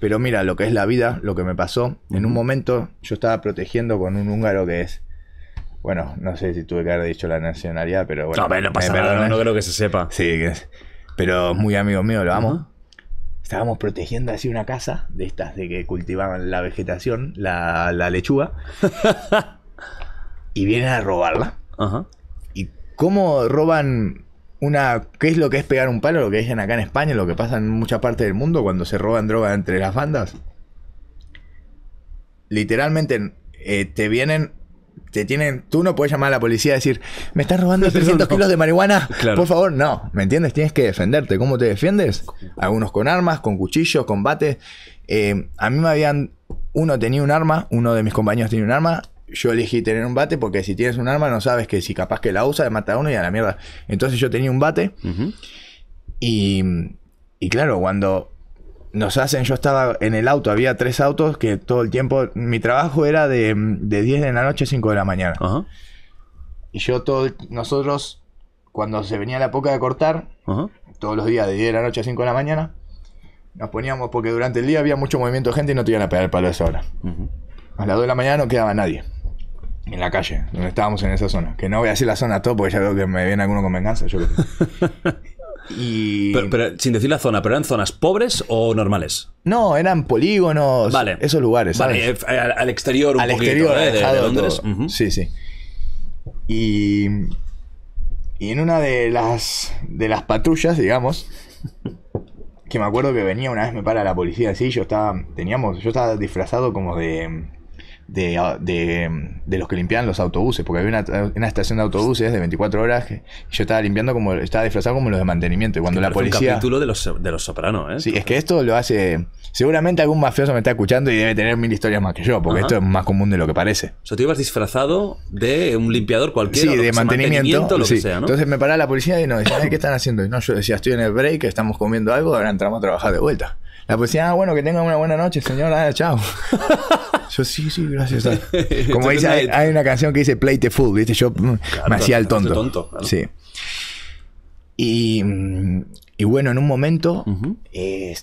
Pero mira lo que es la vida, lo que me pasó. En un momento yo estaba protegiendo con un húngaro que es. Bueno, no sé si tuve que haber dicho la nacionalidad, pero bueno. No, no, creo que se sepa. Sí, pero muy amigo mío, lo amo. Estábamos protegiendo así una casa de estas de que cultivaban la vegetación, la, lechuga. y vienen a robarla. Ajá. ¿Y cómo roban una qué es lo que es pegar un palo, lo que dicen acá en España, lo que pasa en mucha parte del mundo cuando se roban droga entre las bandas. Literalmente eh, te vienen te tienen, tú no puedes llamar a la policía y decir, me estás robando 300 kilos de marihuana, por favor, no, ¿me entiendes? Tienes que defenderte. ¿Cómo te defiendes? Algunos con armas, con cuchillos, combates. Eh, a mí me habían, uno tenía un arma, uno de mis compañeros tenía un arma, yo elegí tener un bate porque si tienes un arma no sabes que si capaz que la usa, de mata a uno y a la mierda. Entonces yo tenía un bate. y, y, claro, cuando nos hacen, yo estaba en el auto, había tres autos que todo el tiempo, mi trabajo era de, de 10 de la noche a 5 de la mañana. Y yo todo, nosotros, cuando se venía la poca de cortar, todos los días de 10 de la noche a 5 de la mañana, nos poníamos porque durante el día había mucho movimiento de gente y no te iban a pegar el palo esa hora. A las 2 de la mañana no quedaba nadie. En la calle, donde estábamos en esa zona. Que no voy a decir la zona todo porque ya veo que me viene alguno con venganza, yo sin decir la zona, ¿pero eran zonas pobres o normales? No, eran polígonos, esos lugares. Vale, eh, al, exterior un al poquito, exterior, ¿eh? de, Londres. Sí, sí. Y, y en una de las, de las patrullas, digamos, que me acuerdo que venía una vez me para la policía así, yo estaba, teníamos, yo estaba disfrazado como de Ah, mm, de, los que limpiaban los autobuses, porque había una, estación de autobuses de 24 horas que yo estaba limpiando como, estaba disfrazado como los de mantenimiento. Y cuando la policía. Un capítulo de los, de los sopranos, ¿eh? Sí, es que esto lo hace. Seguramente algún mafioso me está escuchando y debe tener mil historias más que yo, porque esto es más común de lo que parece. O sea, tú ibas disfrazado de un limpiador cualquiera. de mantenimiento. sí. Entonces me paraba la policía y nos decía ¿qué están haciendo? Y no, yo decía, estoy en el break, estamos comiendo algo, ahora entramos a trabajar de vuelta. La policía, ah, bueno, que tengan una buena noche, señora, chao. Yo sí, sí, gracias. Este Como dice, hay, una canción que dice Play the Fool, ¿viste? Yo mm, me hacía el tonto. tonto Sí. Mm, y, bueno, en un momento eh,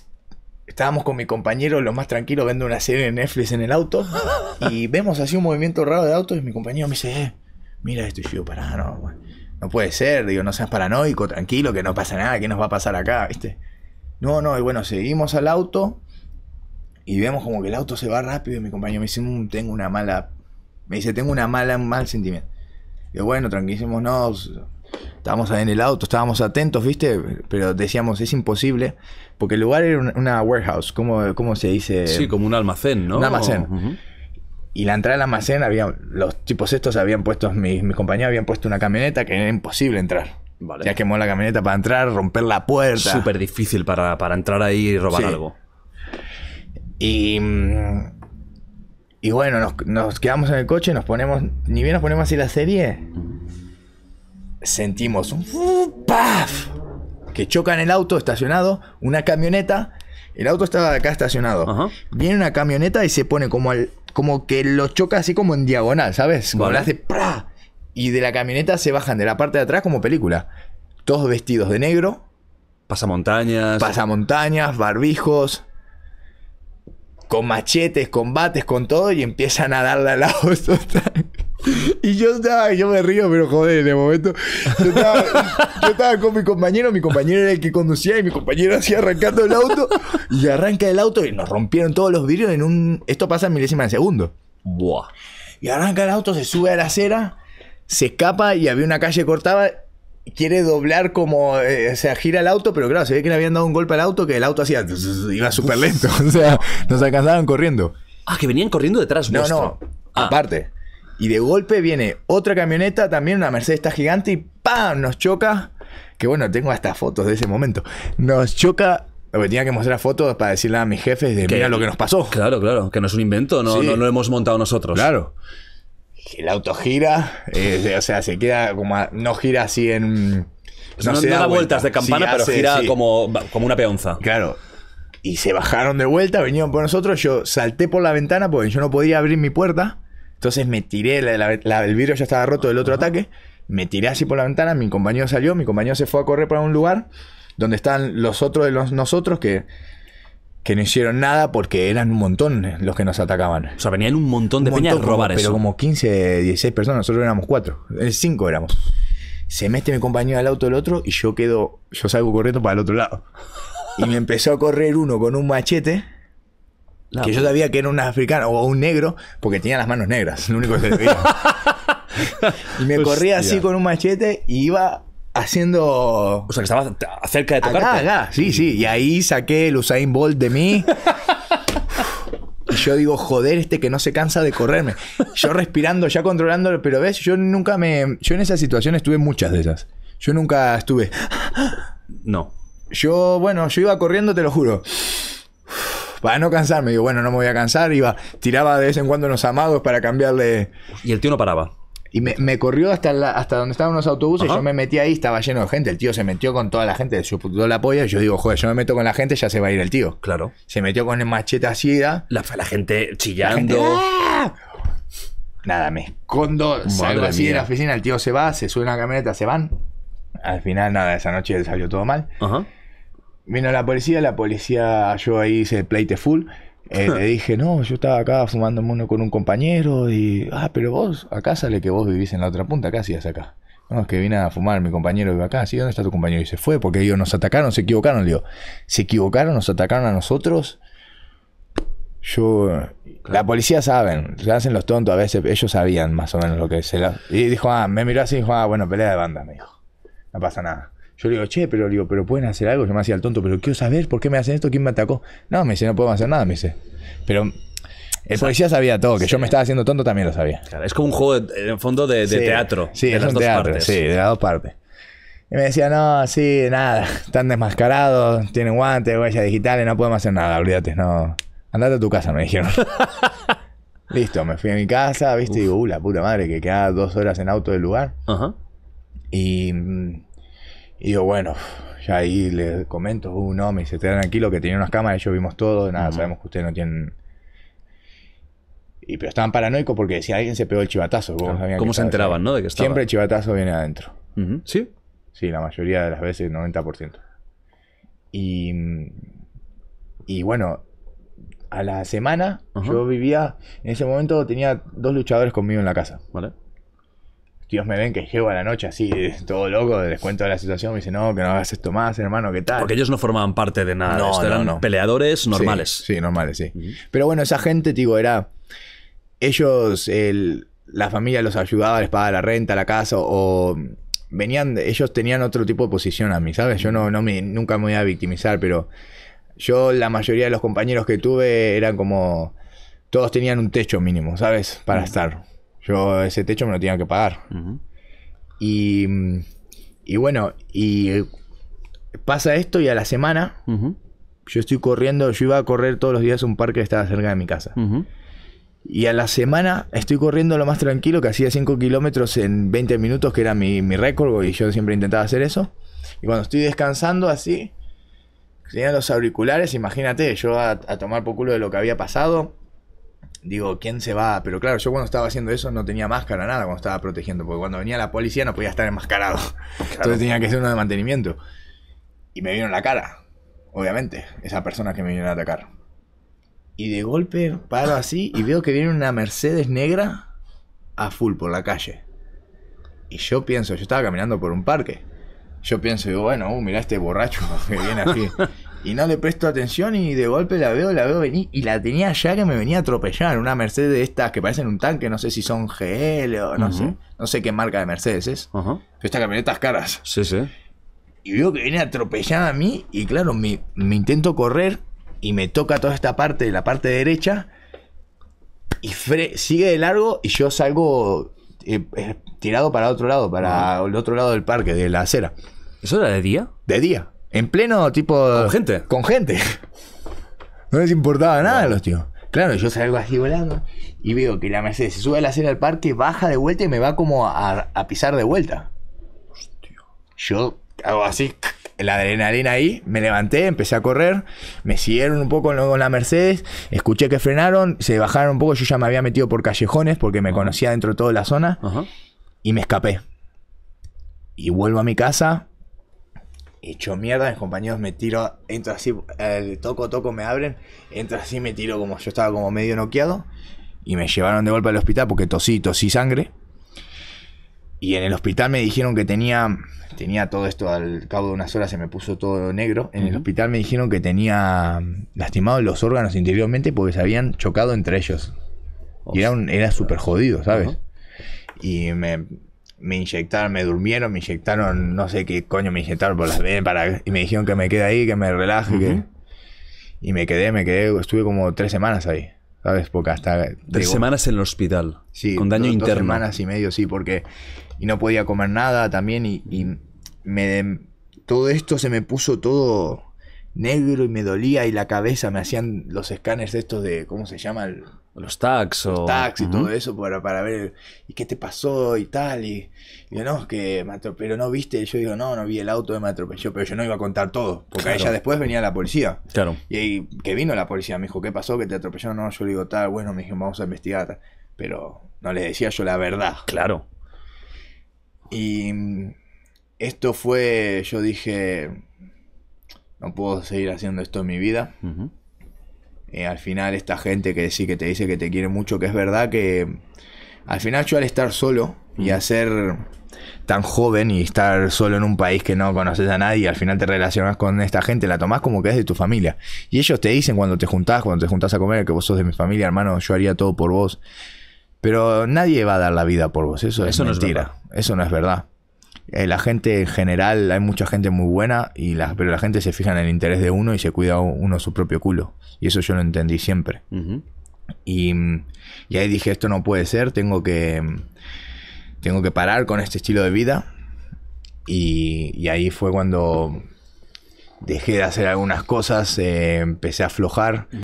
estábamos con mi compañero, lo más tranquilo, viendo una serie de Netflix en el auto. y vemos así un movimiento raro de auto y mi compañero me dice, eh, mira estoy yo, no, puede ser. Digo, no seas paranoico, tranquilo, que no pasa nada, que nos va a pasar acá? No, no, y bueno, seguimos al auto y vemos como que el auto se va rápido y mi compañero me dice, mm, tengo una mala... Me dice, tengo una mala, un mal sentimiento. Y yo, bueno, tranquilicémonos. Estábamos en el auto, estábamos atentos, ¿viste? Pero decíamos, es imposible. Porque el lugar era una warehouse, ¿cómo, se dice? Sí, como un almacén, ¿no? Un almacén. Y la entrada al almacén, había, los tipos estos habían puesto, mi mi compañeros habían puesto una camioneta que era imposible entrar. Ya quemó la camioneta para entrar, romper la puerta. Súper difícil para, entrar ahí y robar algo. Y, y bueno, nos, quedamos en el coche, nos ponemos, ni bien nos ponemos así la serie, sentimos un ¡paf! que choca en el auto estacionado, una camioneta, el auto estaba acá estacionado, viene una camioneta y se pone como, al, como que lo choca así como en diagonal, ¿sabes? Como vale. hace ¡pra! Y de la camioneta se bajan de la parte de atrás como película. Todos vestidos de negro. Pasamontañas. Pasamontañas, barbijos con machetes, combates, con todo, y empiezan a darle al la Y yo estaba, yo me río, pero joder, de momento. Yo estaba, con mi compañero, mi compañero era el que conducía y mi compañero hacía arrancando el auto. Y arranca el auto y nos rompieron todos los vidrios en un. Esto pasa en milésima de segundo. Buah. Y arranca el auto, se sube a la acera, se escapa y había una calle cortada quiere doblar como, se eh, o sea, gira el auto, pero claro, se ve que le habían dado un golpe al auto que el auto hacía, iba súper lento, o sea, nos alcanzaban corriendo. Ah, que venían corriendo detrás. No, nuestro. no, ah. aparte. Y de golpe viene otra camioneta, también una Mercedes está gigante y ¡pam! Nos choca. Que bueno, tengo hasta fotos de ese momento. Nos choca tenía que mostrar fotos para decirle a mis jefes de mira lo que nos pasó. Claro, claro, que no es un invento, no, no lo hemos montado nosotros. Claro el auto gira, eh, o sea, se queda como. no gira así en. Pues no, da, vueltas de campana, pero gira como, como una peonza. Claro. Y se bajaron de vuelta, venían por nosotros. Yo salté por la ventana porque yo no podía abrir mi puerta. Entonces me tiré, la, el vidrio ya estaba roto del otro ataque. Me tiré así por la ventana, mi compañero salió, mi compañero se fue a correr para un lugar donde están los otros de los nosotros que que no hicieron nada porque eran un montón los que nos atacaban. O sea, venían un montón de peñas a robar eso. Pero como 15, 16 personas, nosotros éramos 4, 5 eh, éramos. Se mete mi compañero al auto del otro y yo quedo, yo salgo corriendo para el otro lado. Y me empezó a correr uno con un machete. que yo sabía que era un africano o un negro, porque tenía las manos negras, lo único que se veía. y me corría así con un machete y iba haciendo. O sea, que estaba cerca de tocarte. Ah, Sí, sí. Y ahí saqué el Usain Bolt de mí. y yo digo, joder, este que no se cansa de correrme. Yo respirando, ya controlándolo, pero ves, yo nunca me. Yo en esa situación estuve muchas de esas. Yo nunca estuve. No. Yo, bueno, yo iba corriendo, te lo juro. Para no cansarme, digo, bueno, no me voy a cansar. Iba, tiraba de vez en cuando unos amados para cambiarle. Y el tío no paraba. Y me, corrió hasta, hasta donde estaban los autobuses, yo me metí ahí, estaba lleno de gente, el tío se metió con toda la gente, se pudo la polla, yo digo, joder, yo me meto con la gente, ya se va a ir el tío. Claro. Se metió con el machete así, la, gente chillando. Ah". Nada, me escondo, salgo así de la oficina, el tío se va, se sube a una camioneta, se van. Al final, nada, esa noche salió todo mal. Vino la policía, la policía, yo ahí hice pleite full. Eh, le dije, no, yo estaba acá fumando mono con un compañero y, ah, pero vos, acá sale que vos vivís en la otra punta, acá hacías acá. No, es que vine a fumar, mi compañero iba acá, sí, ¿dónde está tu compañero? Y se fue, porque ellos nos atacaron, se equivocaron, le digo, se equivocaron, nos atacaron a nosotros. Yo, la policía saben, se hacen los tontos a veces, ellos sabían más o menos lo que se Y dijo, ah, me miró así y dijo, ah, bueno, pelea de banda, me dijo, no pasa nada. Yo le digo, che, pero, digo, pero pueden hacer algo. Yo me hacía el tonto, pero quiero saber por qué me hacen esto, quién me atacó. No, me dice, no podemos hacer nada, me dice. Pero el policía sabía todo, que yo me estaba haciendo tonto también lo sabía. Claro, es como un juego en fondo de, teatro. Sí, de las dos partes. Sí, de las dos partes. Y me decía, no, sí, nada, están desmascarados, tienen guantes, huellas digitales, no podemos hacer nada, olvídate, no. Andate a tu casa, me dijeron. Listo, me fui a mi casa, viste, y digo, uh, la puta madre, que quedaba dos horas en auto del lugar. Ajá. Y y digo, bueno, ya ahí les comento, uh, no, me dice, te tranquilo que tenía unas cámaras, ellos vimos todo, nada, sabemos que ustedes no tienen... Y pero estaban paranoicos porque si alguien se pegó el chivatazo. ¿Cómo se enteraban, no? De que Siempre el chivatazo viene adentro. ¿Sí? Sí, la mayoría de las veces, 90%. Y, y bueno, a la semana yo vivía, en ese momento tenía dos luchadores conmigo en la casa. Vale. Dios me ven que llego a la noche así, todo loco, descuento cuento la situación, me dicen, no, que no hagas esto más, hermano, ¿qué tal? Porque ellos no formaban parte de nada, no, eran peleadores normales. Sí, normales, sí. Pero bueno, esa gente, digo, era. Ellos, la familia los ayudaba, les pagaba la renta, la casa, o. Venían, ellos tenían otro tipo de posición a mí, ¿sabes? Yo no, no me, nunca me voy a victimizar, pero yo la mayoría de los compañeros que tuve eran como todos tenían un techo mínimo, ¿sabes? Para estar. Yo ese techo me lo tenía que pagar. y, bueno, y pasa esto y a la semana yo estoy corriendo, yo iba a correr todos los días un parque que estaba cerca de mi casa. Y a la semana estoy corriendo lo más tranquilo, que hacía 5 kilómetros en 20 minutos, que era mi, récord, y yo siempre intentaba hacer eso. Y cuando estoy descansando así, tenía los auriculares, imagínate, yo a, a tomar por culo de lo que había pasado, digo, ¿quién se va? Pero claro, yo cuando estaba haciendo eso no tenía máscara, nada, cuando estaba protegiendo, porque cuando venía la policía no podía estar enmascarado. Entonces tenía que ser uno de mantenimiento. Y me vieron la cara, obviamente, esa persona que me vinieron a atacar. Y de golpe paro así y veo que viene una Mercedes negra a full por la calle. Y yo pienso, yo estaba caminando por un parque. Yo pienso, digo, bueno, uh, mirá este borracho que viene aquí y no le presto atención y de golpe la veo, la veo venir y la tenía ya que me venía a atropellar. Una Mercedes de estas que parecen un tanque, no sé si son GL o no sé. No sé qué marca de Mercedes es. Estas camionetas caras. Sí, sí. Y veo que viene atropellar a mí y claro, me, intento correr y me toca toda esta parte, la parte derecha. Y sigue de largo y yo salgo eh, eh, tirado para otro lado, para el otro lado del parque, de la acera. ¿Eso era de día? De día. En pleno tipo. Con gente. Con gente. No les importaba nada a los tíos. Claro, yo salgo así volando y veo que la Mercedes se sube a la acera al parque, baja de vuelta y me va como a, pisar de vuelta. Yo hago así, la adrenalina ahí, me levanté, empecé a correr, me siguieron un poco con la Mercedes, escuché que frenaron, se bajaron un poco, yo ya me había metido por callejones porque me conocía dentro de toda la zona y me escapé. Y vuelvo a mi casa, hecho mierda, mis compañeros me tiro, entro así, el eh, toco, toco, me abren, entro así, me tiro como yo estaba como medio noqueado y me llevaron de golpe al hospital porque tosí, tosí sangre. Y en el hospital me dijeron que tenía, tenía todo esto, al cabo de unas horas se me puso todo negro. En el hospital me dijeron que tenía mm, lastimados los órganos interiormente porque se habían chocado entre ellos. y era, era súper jodido, ¿sabes? Y me, me inyectaron, me durmieron, me inyectaron, no sé qué coño me inyectaron por para, y me dijeron que me quede ahí, que me relaje. y me quedé, me quedé, estuve como tres semanas ahí, ¿sabes? Porque hasta... Tres semanas en el hospital, sí, con daño interno. Dos semanas y medio, sí, porque... Y no podía comer nada también y, me... Todo esto se me puso todo negro y me dolía y la cabeza me hacían los escáneres estos de, ¿cómo se llama? los tags Los y todo eso para, para ver y qué te pasó y tal. Y, yo, no, que me pero no viste. Yo digo, no, no vi el auto de me atropelló, pero yo no iba a contar todo. Porque a ella después venía la policía. Claro. Y ahí que vino la policía, me dijo, ¿qué pasó? ¿Que te atropelló? No, yo le digo, tal, bueno, me dijo, vamos a investigar. Pero no le decía yo la verdad. Claro. Y mm, esto fue, yo dije, no puedo seguir haciendo esto en mi vida. Eh, al final esta gente que sí que te dice que te quiere mucho, que es verdad que al final yo al estar solo y mm. hacer tan joven y estar solo en un país que no conoces a nadie, al final te relacionas con esta gente, la tomás como que es de tu familia. Y ellos te dicen cuando te juntás, cuando te juntás a comer, que vos sos de mi familia, hermano, yo haría todo por vos. Pero nadie va a dar la vida por vos, eso, eso es mentira, eso no es verdad. Eh, la gente en general, hay mucha gente muy buena, y la, pero la gente se fija en el interés de uno y se cuida uno su propio culo. Y eso yo lo entendí siempre. y, ahí dije, esto no puede ser, tengo que, tengo que parar con este estilo de vida. Y, ahí fue cuando dejé de hacer algunas cosas, eh, empecé a aflojar.